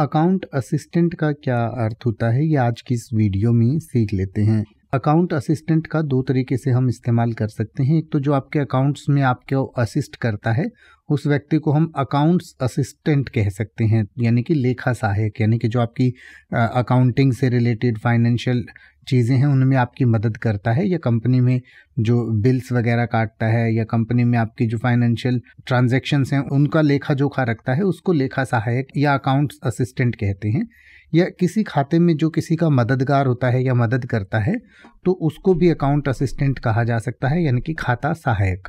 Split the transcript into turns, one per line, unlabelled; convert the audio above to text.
account assistant का क्या अर्थ होता है ये आज की इस वीडियो में सीख लेते हैं अकाउंट असिस्टेंट का दो तरीके से हम इस्तेमाल कर सकते हैं एक तो जो आपके अकाउंट्स में आपको असिस्ट करता है उस व्यक्ति को हम अकाउंट्स असिस्टेंट कह सकते हैं यानी कि लेखा सहायक यानी कि जो आपकी अकाउंटिंग से रिलेटेड फाइनेंशियल चीज़ें हैं उनमें आपकी मदद करता है या कंपनी में जो बिल्स वगैरह काटता है या कंपनी में आपकी जो फाइनेंशियल ट्रांजेक्शन्स हैं उनका लेखा जोखा रखता है उसको लेखा सहायक या अकाउंट्स असिस्टेंट कहते हैं या किसी खाते में जो किसी का मददगार होता है या मदद करता है तो उसको भी अकाउंट असिस्टेंट कहा जा सकता है यानी कि खाता सहायक